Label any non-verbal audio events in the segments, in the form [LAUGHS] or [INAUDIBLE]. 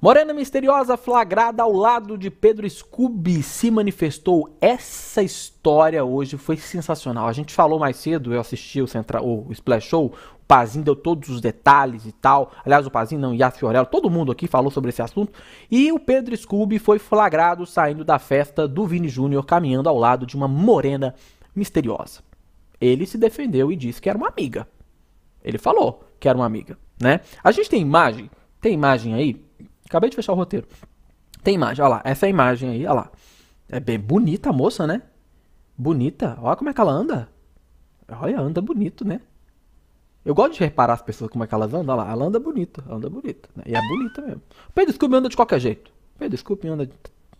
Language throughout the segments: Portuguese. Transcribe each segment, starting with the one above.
Morena misteriosa flagrada ao lado de Pedro Scooby se manifestou. Essa história hoje foi sensacional. A gente falou mais cedo, eu assisti o, Central, o Splash Show, o Pazinho deu todos os detalhes e tal. Aliás, o Pazinho não, Yas Fiorello, todo mundo aqui falou sobre esse assunto. E o Pedro Scooby foi flagrado saindo da festa do Vini Júnior caminhando ao lado de uma morena misteriosa. Ele se defendeu e disse que era uma amiga. Ele falou que era uma amiga, né? A gente tem imagem tem imagem aí? Acabei de fechar o roteiro. Tem imagem, olha lá. Essa é a imagem aí, olha lá. É bem bonita a moça, né? Bonita. Olha como é que ela anda. Olha, anda bonito, né? Eu gosto de reparar as pessoas como é que elas andam. Olha lá, ela anda bonita, anda bonita. Né? E é bonita mesmo. Pedro Scooby anda de qualquer jeito. Pedro Scooby anda de...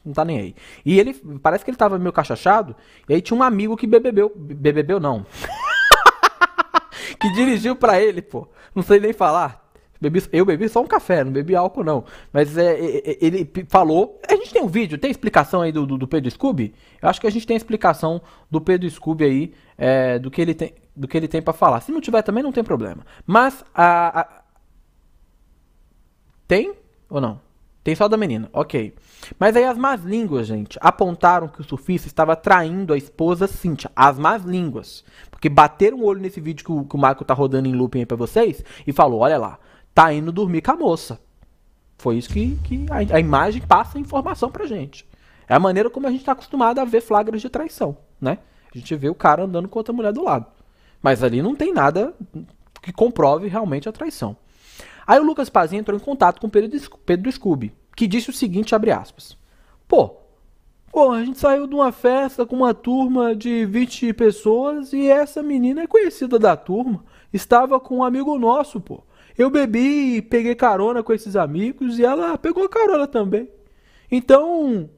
Não tá nem aí. E ele, parece que ele tava meio cachachado. E aí tinha um amigo que bebebeu. Bebebeu não. [LAUGHS] que dirigiu para ele, pô. Não sei nem falar. Bebi, eu bebi só um café, não bebi álcool não. Mas é, é, é ele falou. A gente tem um vídeo, tem explicação aí do, do, do Pedro Scooby? Eu acho que a gente tem explicação do Pedro Scooby aí, é, do que ele tem, do que ele tem para falar. Se não tiver também não tem problema. Mas a, a... tem ou não? Tem só da menina, ok. Mas aí as más línguas, gente, apontaram que o surfista estava traindo a esposa Cíntia. As más línguas. Porque bateram o olho nesse vídeo que o, que o Marco tá rodando em looping aí pra vocês e falou, olha lá, tá indo dormir com a moça. Foi isso que, que a, a, imagem passa a informação pra gente. É a maneira como a gente tá acostumado a ver flagras de traição, né? A gente vê o cara andando com outra mulher do lado. Mas ali não tem nada que comprove realmente a traição. Aí o Lucas Pazinho entrou em contato com Pedro, Pedro Scooby, que disse o seguinte, abre aspas. Pô, pô, a gente saiu de uma festa com uma turma de 20 pessoas e essa menina é conhecida da turma. Estava com um amigo nosso, pô. Eu bebi e peguei carona com esses amigos e ela pegou carona também. Então,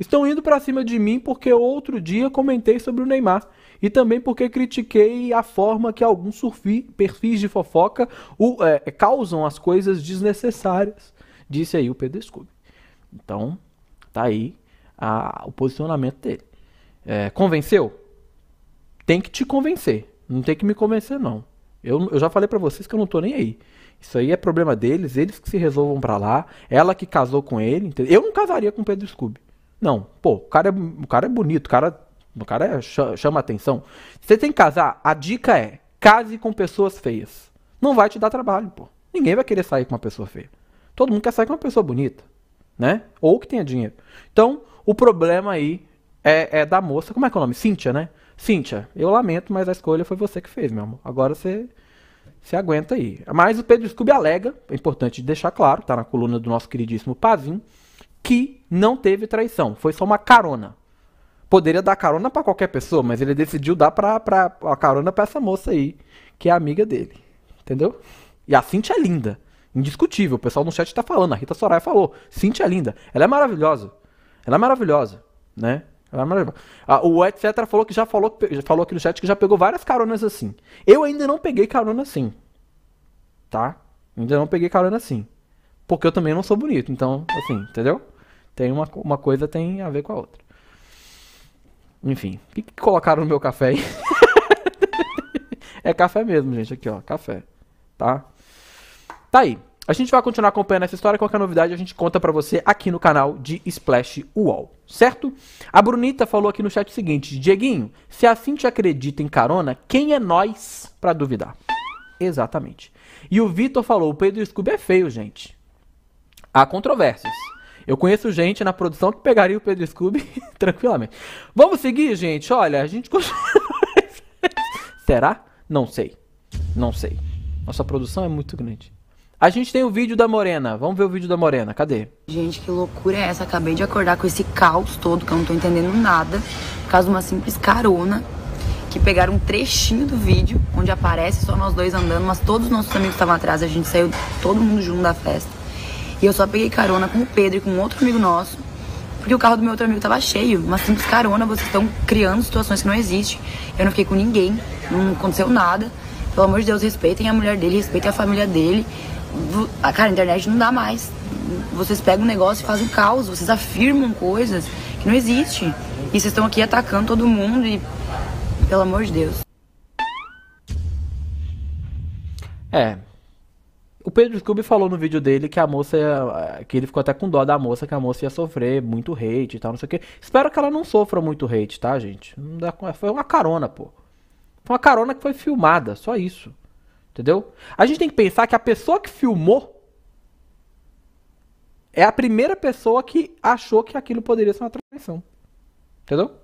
estão indo para cima de mim porque outro dia comentei sobre o Neymar e também porque critiquei a forma que alguns surfi, perfis de fofoca o, é, é, causam as coisas desnecessárias, disse aí o Pedro Scooby. Então, tá aí a, o posicionamento dele. É, convenceu? Tem que te convencer, não tem que me convencer não. Eu, eu já falei para vocês que eu não tô nem aí. Isso aí é problema deles, eles que se resolvam para lá. Ela que casou com ele. Entendeu? Eu não casaria com o Pedro Scooby. Não, pô, o cara é, o cara é bonito, o cara, o cara é, chama atenção. Você tem que casar, a dica é: case com pessoas feias. Não vai te dar trabalho, pô. Ninguém vai querer sair com uma pessoa feia. Todo mundo quer sair com uma pessoa bonita, né? Ou que tenha dinheiro. Então, o problema aí é, é da moça. Como é que é o nome? Cíntia, né? Cíntia, eu lamento, mas a escolha foi você que fez, meu amor. Agora você se aguenta aí. Mas o Pedro Scooby alega, é importante deixar claro, tá na coluna do nosso queridíssimo Pazin, que não teve traição, foi só uma carona. Poderia dar carona para qualquer pessoa, mas ele decidiu dar pra, pra, a carona para essa moça aí, que é amiga dele. Entendeu? E a Cintia é linda. Indiscutível. O pessoal no chat tá falando. A Rita Soraya falou. Cintia é linda. Ela é maravilhosa. Ela é maravilhosa, né? Ah, o etc. falou que já falou, falou aqui no chat que já pegou várias caronas assim. Eu ainda não peguei carona assim. Tá? Ainda não peguei carona assim. Porque eu também não sou bonito, então, assim, entendeu? Tem uma, uma coisa tem a ver com a outra. Enfim, o que, que colocaram no meu café aí? [LAUGHS] é café mesmo, gente, aqui, ó, café. Tá? Tá aí. A gente vai continuar acompanhando essa história. Qualquer novidade a gente conta para você aqui no canal de Splash Wall, certo? A Brunita falou aqui no chat o seguinte: Dieguinho, se a Cintia acredita em carona, quem é nós para duvidar? Exatamente. E o Vitor falou: o Pedro Scooby é feio, gente. Há controvérsias. Eu conheço gente na produção que pegaria o Pedro Scooby [LAUGHS] tranquilamente. Vamos seguir, gente? Olha, a gente. [LAUGHS] Será? Não sei. Não sei. Nossa produção é muito grande. A gente tem o vídeo da Morena. Vamos ver o vídeo da Morena. Cadê? Gente, que loucura é essa? Acabei de acordar com esse caos todo que eu não tô entendendo nada. Por causa de uma simples carona. Que pegaram um trechinho do vídeo, onde aparece só nós dois andando, mas todos os nossos amigos estavam atrás. A gente saiu todo mundo junto da festa. E eu só peguei carona com o Pedro e com outro amigo nosso. Porque o carro do meu outro amigo tava cheio. Uma simples carona, vocês estão criando situações que não existem. Eu não fiquei com ninguém, não aconteceu nada. Pelo amor de Deus, respeitem a mulher dele, respeitem a família dele. Cara, a internet não dá mais. Vocês pegam um negócio e fazem caos, vocês afirmam coisas que não existem E vocês estão aqui atacando todo mundo e. Pelo amor de Deus. É. O Pedro Scooby falou no vídeo dele que a moça. que ele ficou até com dó da moça, que a moça ia sofrer muito hate e tal, não sei o quê. Espero que ela não sofra muito hate, tá, gente? Não dá, foi uma carona, pô. Foi uma carona que foi filmada, só isso. Entendeu? A gente tem que pensar que a pessoa que filmou é a primeira pessoa que achou que aquilo poderia ser uma traição. Entendeu?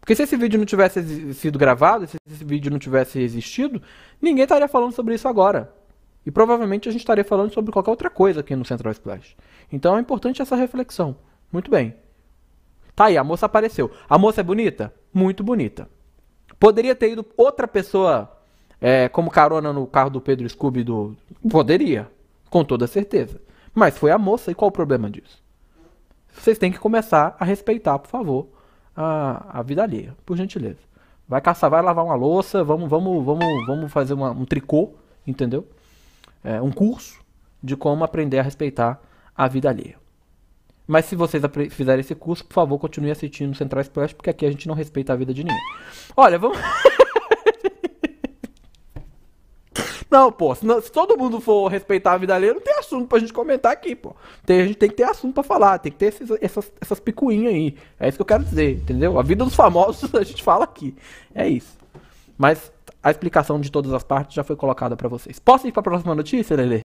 Porque se esse vídeo não tivesse sido gravado, se esse vídeo não tivesse existido, ninguém estaria falando sobre isso agora. E provavelmente a gente estaria falando sobre qualquer outra coisa aqui no Central Splash. Então é importante essa reflexão. Muito bem. Tá aí, a moça apareceu. A moça é bonita? Muito bonita. Poderia ter ido outra pessoa é, como carona no carro do Pedro Scooby do. Poderia, com toda certeza. Mas foi a moça, e qual o problema disso? Vocês têm que começar a respeitar, por favor, a, a vida alheia, por gentileza. Vai caçar, vai lavar uma louça, vamos, vamos, vamos, vamos fazer uma, um tricô, entendeu? É, um curso de como aprender a respeitar a vida alheia. Mas se vocês fizerem esse curso, por favor, continue assistindo Central Splash, porque aqui a gente não respeita a vida de ninguém. Olha, vamos. [LAUGHS] Não, pô, se, não, se todo mundo for respeitar a vida alheia, não tem assunto pra gente comentar aqui, pô. Tem, a gente tem que ter assunto pra falar, tem que ter esses, essas, essas picuinhas aí. É isso que eu quero dizer, entendeu? A vida dos famosos [LAUGHS] a gente fala aqui. É isso. Mas a explicação de todas as partes já foi colocada para vocês. Posso ir pra próxima notícia, Lele?